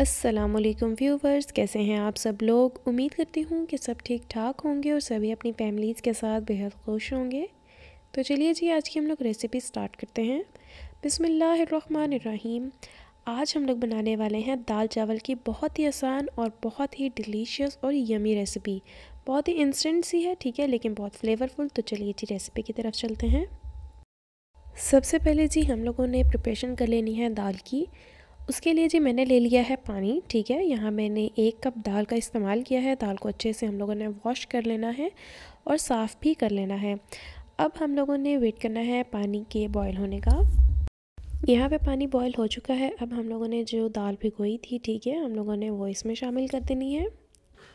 अस्सलाम वालेकुम व्यूवर्स कैसे हैं आप सब लोग उम्मीद करती हूँ कि सब ठीक ठाक होंगे और सभी अपनी फैमिलीज़ के साथ बेहद खुश होंगे तो चलिए जी आज की हम लोग रेसिपी स्टार्ट करते हैं बिसमीम आज हम लोग बनाने वाले हैं दाल चावल की बहुत ही आसान और बहुत ही डिलीशियस और यमी रेसिपी बहुत ही इंस्टेंट सी है ठीक है लेकिन बहुत फ्लेवरफुल तो चलिए जी रेसिपी की तरफ चलते हैं सबसे पहले जी हम लोगों ने प्रिपरेशन कर लेनी है दाल की उसके लिए जी मैंने ले लिया है पानी ठीक है यहाँ मैंने एक कप दाल का इस्तेमाल किया है दाल को अच्छे से हम लोगों ने वॉश कर लेना है और साफ़ भी कर लेना है अब हम लोगों ने वेट करना है पानी के बॉयल होने का यहाँ पे पानी बॉयल हो चुका है अब हम लोगों ने जो दाल भिगोई थी ठीक है हम लोगों ने वो इसमें शामिल कर देनी है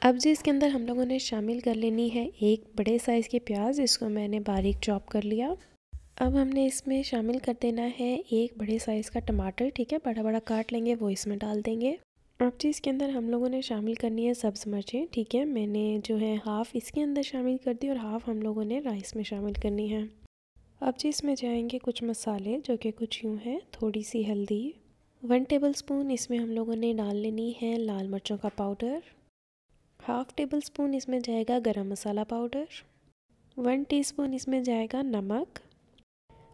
अब जी इसके अंदर हम लोगों ने शामिल कर लेनी है एक बड़े साइज़ के प्याज इसको मैंने बारीक चॉप कर लिया अब हमने इसमें शामिल कर देना है एक बड़े साइज़ का टमाटर ठीक है बड़ा बड़ा काट लेंगे वो इसमें डाल देंगे अब जी इसके अंदर हम लोगों ने शामिल करनी है सब्ज़ मिर्चें ठीक है मैंने जो है हाफ़ इसके अंदर शामिल कर दी और हाफ़ हम लोगों ने राइस में शामिल करनी है अब जी इसमें जाएंगे कुछ मसाले जो कि कुछ यूँ हैं थोड़ी सी हल्दी वन टेबल स्पून इसमें हम लोगों ने डाल लेनी है लाल मिर्चों का पाउडर हाफ़ टेबल स्पून इसमें जाएगा गर्म मसाला पाउडर वन टी इसमें जाएगा नमक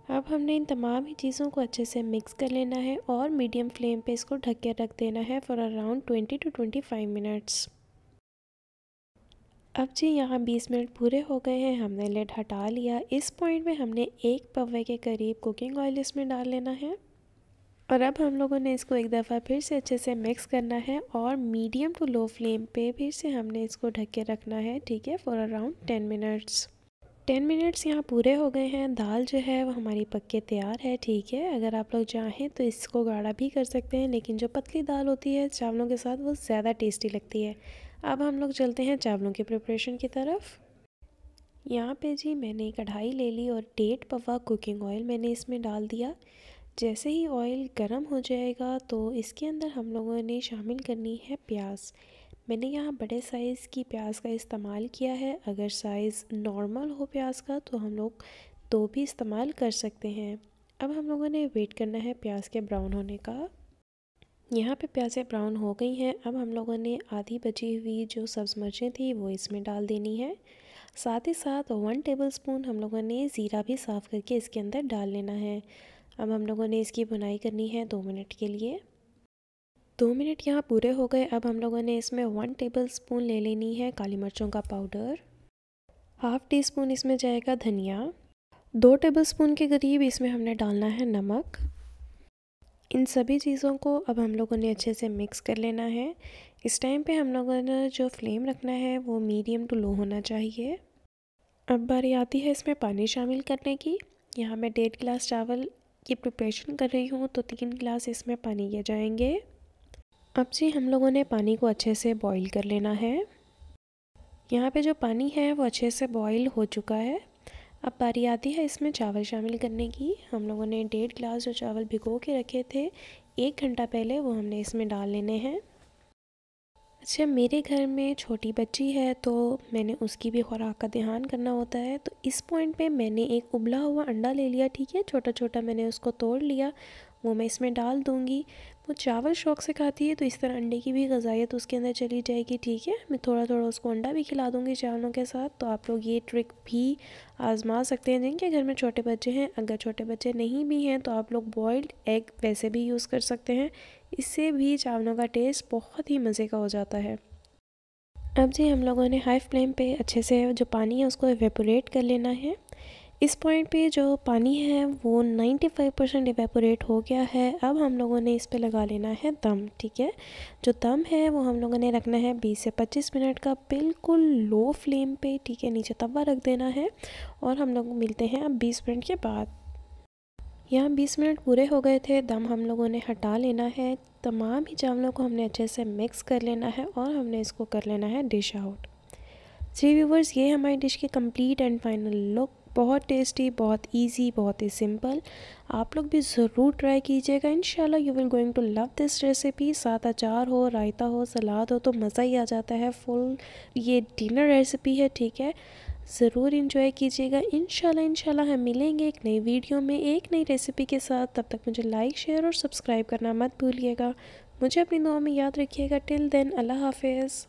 अब हमने इन तमाम ही चीज़ों को अच्छे से मिक्स कर लेना है और मीडियम फ्लेम पे इसको ढक के रख देना है फॉर अराउंड 20 टू 25 मिनट्स अब जी यहाँ 20 मिनट पूरे हो गए हैं हमने लेट हटा लिया इस पॉइंट में हमने एक पवे के करीब कुकिंग ऑयल इसमें डाल लेना है और अब हम लोगों ने इसको एक दफ़ा फिर से अच्छे से मिक्स करना है और मीडियम टू लो फ्लेम पे फिर से हमने इसको ढक के रखना है ठीक है for around ten minutes ten minutes यहाँ पूरे हो गए हैं दाल जो है वो हमारी पक के तैयार है ठीक है अगर आप लोग चाहें तो इसको गाढ़ा भी कर सकते हैं लेकिन जो पतली दाल होती है चावलों के साथ वो ज़्यादा टेस्टी लगती है अब हम लोग चलते हैं चावलों के प्रिपरेशन की तरफ यहाँ पे जी मैंने कढ़ाई ले ली और डेट पवा कुकिंग ऑयल मैंने इसमें डाल दिया जैसे ही ऑयल गर्म हो जाएगा तो इसके अंदर हम लोगों ने शामिल करनी है प्याज मैंने यहाँ बड़े साइज़ की प्याज का इस्तेमाल किया है अगर साइज़ नॉर्मल हो प्याज का तो हम लोग दो भी इस्तेमाल कर सकते हैं अब हम लोगों ने वेट करना है प्याज के ब्राउन होने का यहाँ पे प्याज़ें ब्राउन हो गई हैं अब हम लोगों ने आधी बची हुई जो सब्ज़ मिर्चें थी वो इसमें डाल देनी है साथ ही साथ वन टेबल स्पून हम लोगों ने ज़ीरा भी साफ़ करके इसके अंदर डाल लेना है अब हम लोगों ने इसकी बुनाई करनी है दो मिनट के लिए दो मिनट यहाँ पूरे हो गए अब हम लोगों ने इसमें वन टेबल स्पून ले लेनी है काली मिर्चों का पाउडर हाफ टी स्पून इसमें जाएगा धनिया दो टेबल स्पून के करीब इसमें हमने डालना है नमक इन सभी चीज़ों को अब हम लोगों ने अच्छे से मिक्स कर लेना है इस टाइम पे हम लोगों ने जो फ्लेम रखना है वो मीडियम टू लो होना चाहिए अब बारी आती है इसमें पानी शामिल करने की यहाँ मैं डेढ़ गिलास चावल की प्रिपरेशन कर रही हूँ तो तीन गिलास इसमें पानी के जाएंगे अब जी हम लोगों ने पानी को अच्छे से बॉईल कर लेना है यहाँ पे जो पानी है वो अच्छे से बॉईल हो चुका है अब बारी आती है इसमें चावल शामिल करने की हम लोगों ने डेढ़ गिलास जो चावल भिगो के रखे थे एक घंटा पहले वो हमने इसमें डाल लेने हैं अच्छा मेरे घर में छोटी बच्ची है तो मैंने उसकी भी खुराक का ध्यान करना होता है तो इस पॉइंट पे मैंने एक उबला हुआ अंडा ले लिया ठीक है छोटा छोटा मैंने उसको तोड़ लिया वो मैं इसमें डाल दूँगी वो चावल शौक से खाती है तो इस तरह अंडे की भी गजाइत उसके अंदर चली जाएगी ठीक है मैं थोड़ा थोड़ा उसको अंडा भी खिला दूँगी चावलों के साथ तो आप लोग ये ट्रिक भी आजमा सकते हैं जिनके घर में छोटे बच्चे हैं अगर छोटे बच्चे नहीं भी हैं तो आप लोग बॉयल्ड एग वैसे भी यूज़ कर सकते हैं इससे भी चावलों का टेस्ट बहुत ही मज़े का हो जाता है अब जी हम लोगों ने हाई फ्लेम पे अच्छे से जो पानी है उसको एवेपोरेट कर लेना है इस पॉइंट पे जो पानी है वो 95 परसेंट इवेपोरेट हो गया है अब हम लोगों ने इस पे लगा लेना है दम ठीक है जो दम है वो हम लोगों ने रखना है 20 से 25 मिनट का बिल्कुल लो फ्लेम पे ठीक है नीचे तवा रख देना है और हम लोग मिलते हैं अब 20 मिनट के बाद यहाँ 20 मिनट पूरे हो गए थे दम हम लोगों ने हटा लेना है तमाम ही चावलों को हमने अच्छे से मिक्स कर लेना है और हमने इसको कर लेना है डिश आउट थ्री व्यूवर्स ये हमारी डिश की कम्प्लीट एंड फाइनल लुक बहुत टेस्टी बहुत इजी बहुत ही सिंपल आप लोग भी ज़रूर ट्राई कीजिएगा and you will going to love this recipe साथ अचार हो रायता हो सलाद हो तो मज़ा ही आ जाता है फुल ये डिनर रेसिपी है ठीक है ज़रूर इन्जॉय कीजिएगा इन शाला हम मिलेंगे एक नई वीडियो में एक नई रेसिपी के साथ तब तक मुझे लाइक शेयर और सब्सक्राइब करना मत भूलिएगा मुझे अपनी दुआ में याद रखिएगा टिल देन अल्लाह हाफिज़